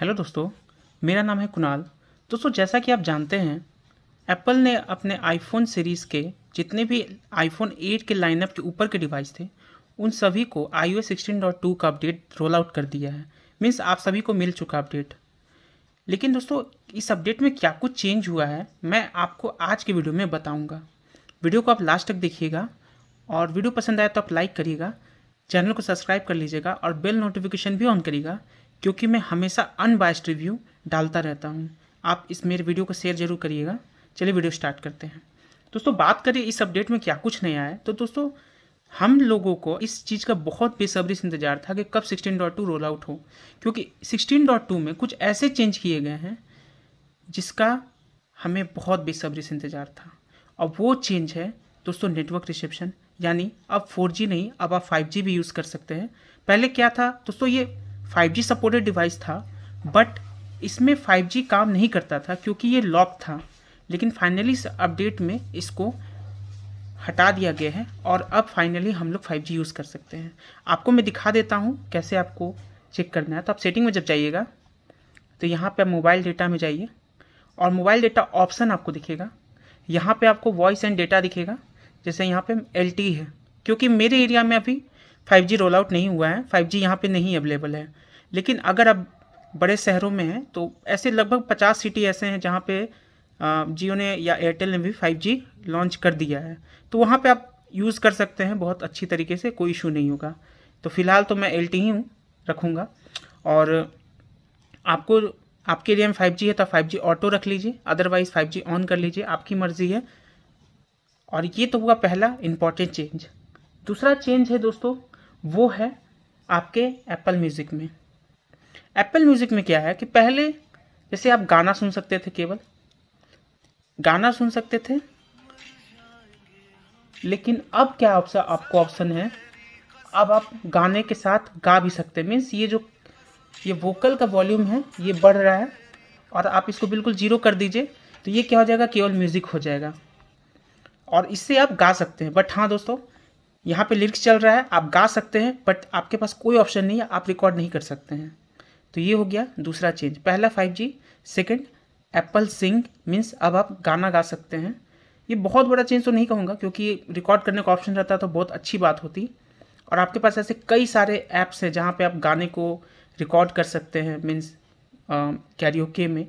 hello दोस्तों मेरा नाम है कुणाल दोस्तों जैसा कि आप जानते हैं एप्पल ने अपने आईफोन सीरीज़ के जितने भी आईफोन 8 के लाइनअप के ऊपर के डिवाइस थे उन सभी को आई ओ का अपडेट रोल आउट कर दिया है मीन्स आप सभी को मिल चुका अपडेट लेकिन दोस्तों इस अपडेट में क्या कुछ चेंज हुआ है मैं आपको आज के वीडियो में बताऊंगा वीडियो को आप लास्ट तक देखिएगा और वीडियो पसंद आया तो आप लाइक करिएगा चैनल को सब्सक्राइब कर लीजिएगा और बेल नोटिफिकेशन भी ऑन करिएगा क्योंकि मैं हमेशा अनबाइस्ड रिव्यू डालता रहता हूँ आप इस मेरे वीडियो को शेयर जरूर करिएगा चलिए वीडियो स्टार्ट करते हैं दोस्तों बात करें इस अपडेट में क्या कुछ नया है तो दोस्तों हम लोगों को इस चीज़ का बहुत बेसब्री से इंतजार था कि कब 16.2 रोल आउट हो क्योंकि 16.2 में कुछ ऐसे चेंज किए गए हैं जिसका हमें बहुत बेसब्री से इंतजार था और वो चेंज है दोस्तों नेटवर्क रिसेप्शन यानी अब 4G नहीं अब आप 5G भी यूज़ कर सकते हैं पहले क्या था दोस्तों ये 5G सपोर्टेड डिवाइस था बट इसमें 5G काम नहीं करता था क्योंकि ये लॉक था लेकिन फाइनली इस अपडेट में इसको हटा दिया गया है और अब फाइनली हम लोग 5G यूज़ कर सकते हैं आपको मैं दिखा देता हूँ कैसे आपको चेक करना है तो आप सेटिंग में जब जाइएगा तो यहाँ पे आप मोबाइल डेटा में जाइए और मोबाइल डेटा ऑप्शन आपको दिखेगा यहाँ पे आपको वॉइस एंड डेटा दिखेगा जैसे यहाँ पे एल है क्योंकि मेरे एरिया में अभी फाइव जी रोल आउट नहीं हुआ है फाइव जी यहाँ पर नहीं अवेलेबल है लेकिन अगर आप बड़े शहरों में हैं तो ऐसे लगभग पचास सिटी ऐसे हैं जहाँ पे जियो ने या एयरटेल ने भी 5G लॉन्च कर दिया है तो वहाँ पे आप यूज़ कर सकते हैं बहुत अच्छी तरीके से कोई इशू नहीं होगा तो फ़िलहाल तो मैं एल ही हूँ रखूँगा और आपको आपके लिए में जी है तो 5G ऑटो रख लीजिए अदरवाइज़ जी ऑन कर लीजिए आपकी मर्ज़ी है और ये तो हुआ पहला इम्पॉर्टेंट चेंज दूसरा चेंज है दोस्तों वो है आपके एप्पल म्यूज़िक में एप्पल म्यूज़िक में क्या है कि पहले जैसे आप गाना सुन सकते थे केवल गाना सुन सकते थे लेकिन अब क्या ऑप्शन आपको ऑप्शन है अब आप गाने के साथ गा भी सकते हैं मीन्स ये जो ये वोकल का वॉल्यूम है ये बढ़ रहा है और आप इसको बिल्कुल ज़ीरो कर दीजिए तो ये क्या हो जाएगा केवल म्यूज़िक हो जाएगा और इससे आप गा सकते हैं बट हाँ दोस्तों यहाँ पे लिरिक्स चल रहा है आप गा सकते हैं बट आपके पास कोई ऑप्शन नहीं है आप रिकॉर्ड नहीं कर सकते हैं तो ये हो गया दूसरा चेंज पहला five G second Apple Sing means अब आप गाना गा सकते हैं ये बहुत बड़ा चेंज तो नहीं कहूँगा क्योंकि रिकॉर्ड करने का ऑप्शन रहता तो बहुत अच्छी बात होती और आपके पास ऐसे कई सारे ऐप्स हैं जहाँ पर आप गाने को रिकॉर्ड कर सकते हैं मीन्स के में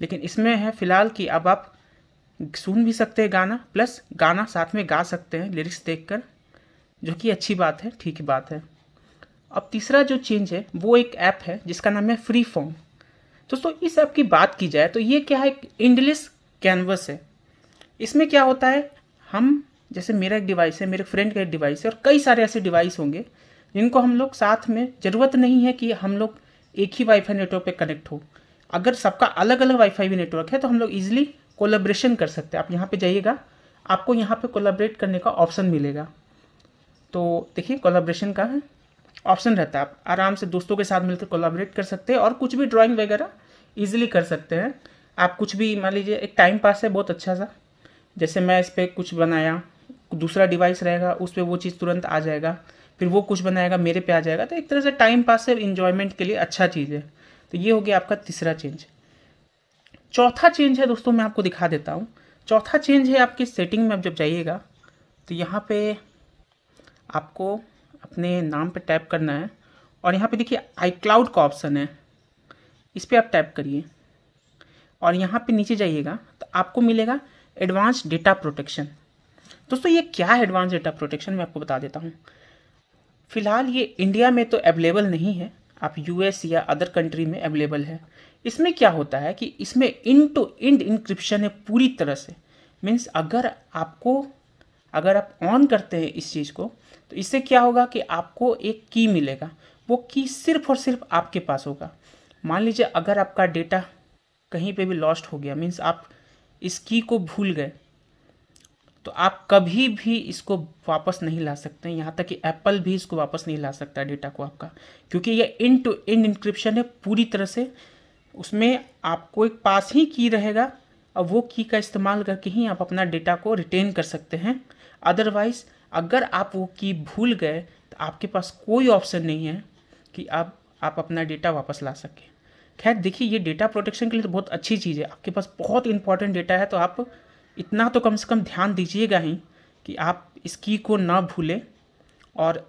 लेकिन इसमें है फ़िलहाल कि अब आप सुन भी सकते हैं गाना प्लस गाना साथ में गा सकते हैं लिरिक्स देख कर जो कि अच्छी बात है ठीक बात है अब तीसरा जो चेंज है वो एक ऐप है जिसका नाम है फ्री फॉर्म दोस्तों इस ऐप की बात की जाए तो ये क्या है इंडलिस कैनवस है इसमें क्या होता है हम जैसे मेरा एक डिवाइस है मेरे फ्रेंड का एक डिवाइस है और कई सारे ऐसे डिवाइस होंगे जिनको हम लोग साथ में ज़रूरत नहीं है कि हम लोग एक ही वाईफाई नेटवर्क पे कनेक्ट हो अगर सबका अलग अलग वाईफाई भी नेटवर्क है तो हम लोग इजिली कोलाब्रेशन कर सकते हैं आप यहाँ पे जाइएगा आपको यहाँ पे कोलाब्रेट करने का ऑप्शन मिलेगा तो देखिए कोलाब्रेशन का है ऑप्शन रहता है आप आराम से दोस्तों के साथ मिलकर कोलाबरेट कर सकते हैं और कुछ भी ड्राइंग वगैरह ईजिली कर सकते हैं आप कुछ भी मान लीजिए एक टाइम पास है बहुत अच्छा सा जैसे मैं इस पर कुछ बनाया दूसरा डिवाइस रहेगा उस पर वो चीज़ तुरंत आ जाएगा फिर वो कुछ बनाएगा मेरे पे आ जाएगा तो एक तरह से टाइम पास है इन्जॉयमेंट के लिए अच्छा चीज़ है तो ये हो गया आपका तीसरा चेंज चौथा चेंज है दोस्तों मैं आपको दिखा देता हूँ चौथा चेंज है आपकी सेटिंग में आप जब जाइएगा तो यहाँ पे आपको अपने नाम पर टैप करना है और यहाँ पे देखिए आई क्लाउड का ऑप्शन है इस पर आप टैप करिए और यहाँ पे नीचे जाइएगा तो आपको मिलेगा एडवांस डेटा प्रोटेक्शन दोस्तों ये क्या है एडवांस डेटा प्रोटेक्शन मैं आपको बता देता हूँ फिलहाल ये इंडिया में तो अवेलेबल नहीं है आप यूएस या अदर कंट्री में अवेलेबल है इसमें क्या होता है कि इसमें इन टू इंड इंक्रिप्शन है पूरी तरह से मीन्स अगर आपको अगर आप ऑन करते हैं इस चीज़ को तो इससे क्या होगा कि आपको एक की मिलेगा वो की सिर्फ और सिर्फ आपके पास होगा मान लीजिए अगर आपका डेटा कहीं पे भी लॉस्ट हो गया मीन्स आप इस की को भूल गए तो आप कभी भी इसको वापस नहीं ला सकते हैं यहाँ तक कि एप्पल भी इसको वापस नहीं ला सकता डेटा को आपका क्योंकि ये इन टू इन इंक्रिप्शन है पूरी तरह से उसमें आपको एक पास ही की रहेगा और वो की का इस्तेमाल करके ही आप अपना डेटा को रिटेन कर सकते हैं अदरवाइज अगर आप वो की भूल गए तो आपके पास कोई ऑप्शन नहीं है कि आप आप अपना डेटा वापस ला सकें खैर देखिए ये डेटा प्रोटेक्शन के लिए तो बहुत अच्छी चीज़ है आपके पास बहुत इंपॉर्टेंट डेटा है तो आप इतना तो कम से कम ध्यान दीजिएगा ही कि आप इस की को ना भूलें और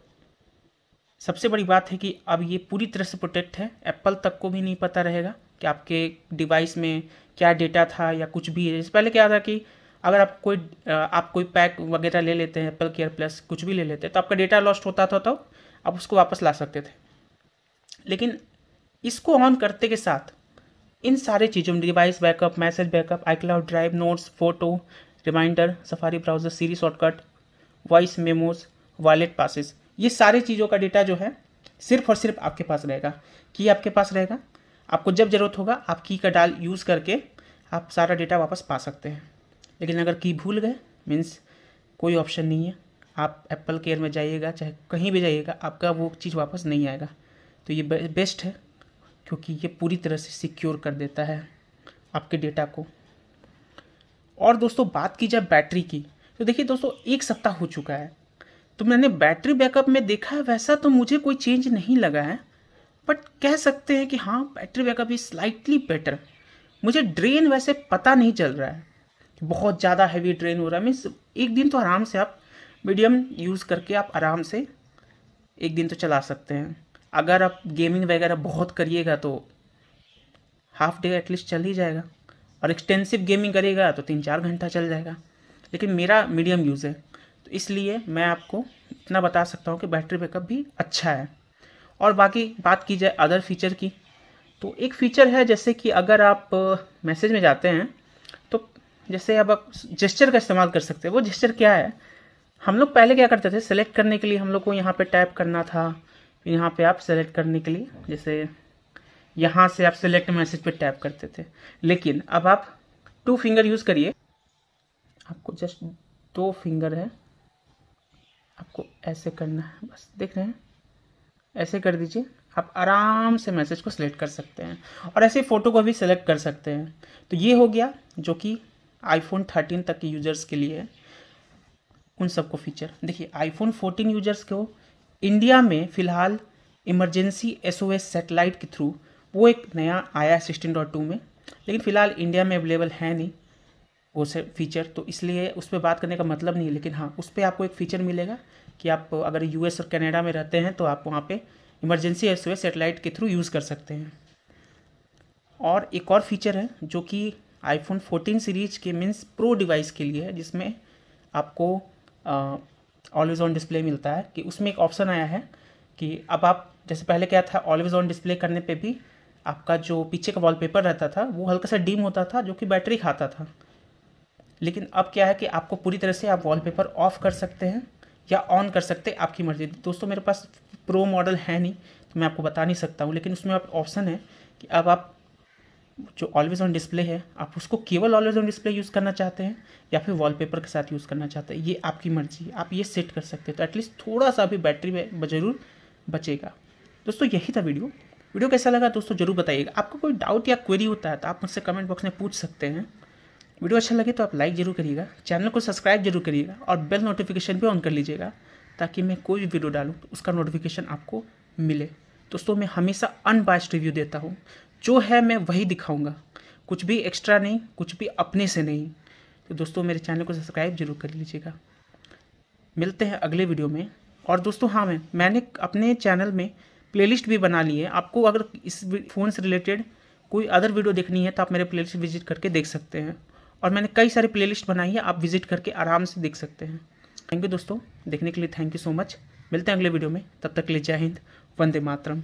सबसे बड़ी बात है कि अब ये पूरी तरह से प्रोटेक्ट है एप्पल तक को भी नहीं पता रहेगा कि आपके डिवाइस में क्या डेटा था या कुछ भी है इससे पहले क्या था कि अगर आप कोई आप कोई पैक वगैरह ले लेते हैं एप्पल केयर प्लस कुछ भी ले लेते हैं तो आपका डेटा लॉस्ट होता था तो आप उसको वापस ला सकते थे लेकिन इसको ऑन करते के साथ इन सारे चीज़ों में device backup message backup iCloud drive notes photo reminder Safari browser Siri shortcut voice memos wallet passes ये सारी चीज़ों का डेटा जो है सिर्फ और सिर्फ आपके पास रहेगा की आपके पास रहेगा आपको जब ज़रूरत होगा आप की का डाल यूज़ करके आप सारा डेटा वापस पा सकते हैं लेकिन अगर की भूल गए मीन्स कोई ऑप्शन नहीं है आप एप्पल केयर में जाइएगा चाहे कहीं भी जाइएगा आपका वो चीज़ वापस नहीं आएगा तो ये बेस्ट है क्योंकि ये पूरी तरह से सिक्योर कर देता है आपके डेटा को और दोस्तों बात की जाए बैटरी की तो देखिए दोस्तों एक सप्ताह हो चुका है तो मैंने बैटरी बैकअप में देखा है वैसा तो मुझे कोई चेंज नहीं लगा है बट कह सकते हैं कि हाँ battery backup is slightly better मुझे ड्रेन वैसे पता नहीं चल रहा है बहुत ज़्यादा हैवी ट्रेन हो रहा है मीन्स एक दिन तो आराम से आप मीडियम यूज़ करके आप आराम से एक दिन तो चला सकते हैं अगर आप गेमिंग वगैरह बहुत करिएगा तो हाफ डे एटलीस्ट चल ही जाएगा और एक्सटेंसिव गेमिंग करेगा तो तीन चार घंटा चल जाएगा लेकिन मेरा मीडियम यूज़ है तो इसलिए मैं आपको इतना बता सकता हूँ कि बैटरी बैकअप भी अच्छा है और बाकी बात की जाए अदर फीचर की तो एक फ़ीचर है जैसे कि अगर आप मैसेज में जाते हैं जैसे अब आप जेस्चर का इस्तेमाल कर सकते हैं वो जेस्चर क्या है हम लोग पहले क्या करते थे सेलेक्ट करने के लिए हम लोग को यहाँ पे टाइप करना था यहाँ पे आप सेलेक्ट करने के लिए जैसे यहाँ से आप सेलेक्ट मैसेज पे टाइप करते थे लेकिन अब आप टू फिंगर यूज़ करिए आपको जस्ट दो फिंगर है आपको ऐसे करना है बस देख रहे हैं ऐसे कर दीजिए आप आराम से मैसेज को सिलेक्ट कर सकते हैं और ऐसे फ़ोटो को भी सेलेक्ट कर सकते हैं तो ये हो गया जो कि आईफोन थर्टीन तक के यूजर्स के लिए उन सबको फीचर देखिए आईफोन फोर्टीन यूजर्स को इंडिया में फिलहाल इमरजेंसी एस सेटेलाइट के थ्रू वो एक नया आया सिक्सटीन डॉट टू में लेकिन फ़िलहाल इंडिया में अवेलेबल है नहीं वो से फीचर तो इसलिए उस पर बात करने का मतलब नहीं है लेकिन हाँ उस पर आपको एक फ़ीचर मिलेगा कि आप अगर यूएस और कनाडा में रहते हैं तो आप वहाँ पे इमरजेंसी एस सेटेलाइट के थ्रू यूज़ कर सकते हैं और एक और फीचर है जो कि आईफोन 14 सीरीज के मीन्स प्रो डिवाइस के लिए है जिसमें आपको ऑलवेज ऑन डिस्प्ले मिलता है कि उसमें एक ऑप्शन आया है कि अब आप जैसे पहले क्या था ऑलवेज ऑन डिस्प्ले करने पे भी आपका जो पीछे का वॉलपेपर रहता था वो हल्का सा डीम होता था जो कि बैटरी खाता था लेकिन अब क्या है कि आपको पूरी तरह से आप वॉलपेपर ऑफ कर सकते हैं या ऑन कर सकते हैं आपकी मर्ज़ी दोस्तों मेरे पास प्रो मॉडल है नहीं तो मैं आपको बता नहीं सकता हूँ लेकिन उसमें आप ऑप्शन है कि अब आप जो ऑलवेज ऑन डिस्प्ले है आप उसको केवल ऑलवेज ऑन डिस्प्ले यूज़ करना चाहते हैं या फिर वॉलपेपर के साथ यूज़ करना चाहते हैं ये आपकी मर्जी आप ये सेट कर सकते हैं तो एटलीस्ट थोड़ा सा भी बैटरी में ज़रूर बचेगा दोस्तों यही था वीडियो वीडियो कैसा लगा दोस्तों ज़रूर बताइएगा आपको कोई डाउट या क्वेरी होता है तो आप मुझसे कमेंट बॉक्स में पूछ सकते हैं वीडियो अच्छा लगे तो आप लाइक जरूर करिएगा चैनल को सब्सक्राइब जरूर करिएगा और बेल नोटिफिकेशन भी ऑन कर लीजिएगा ताकि मैं कोई भी वीडियो डालूँ तो उसका नोटिफिकेशन आपको मिले दोस्तों मैं हमेशा अनबाइस्ड रिव्यू देता हूँ जो है मैं वही दिखाऊंगा कुछ भी एक्स्ट्रा नहीं कुछ भी अपने से नहीं तो दोस्तों मेरे चैनल को सब्सक्राइब जरूर कर लीजिएगा मिलते हैं अगले वीडियो में और दोस्तों हाँ मैं मैंने अपने चैनल में प्लेलिस्ट भी बना ली है आपको अगर इस फ़ोन से रिलेटेड कोई अदर वीडियो देखनी है तो आप मेरे प्लेलिस्ट विजिट करके देख सकते हैं और मैंने कई सारे प्लेलिस्ट बनाई है आप विजिट करके आराम से देख सकते हैं थैंक यू दोस्तों देखने के लिए थैंक यू सो मच मिलते हैं अगले वीडियो में तब तक के लिए जय हिंद वंदे मातरम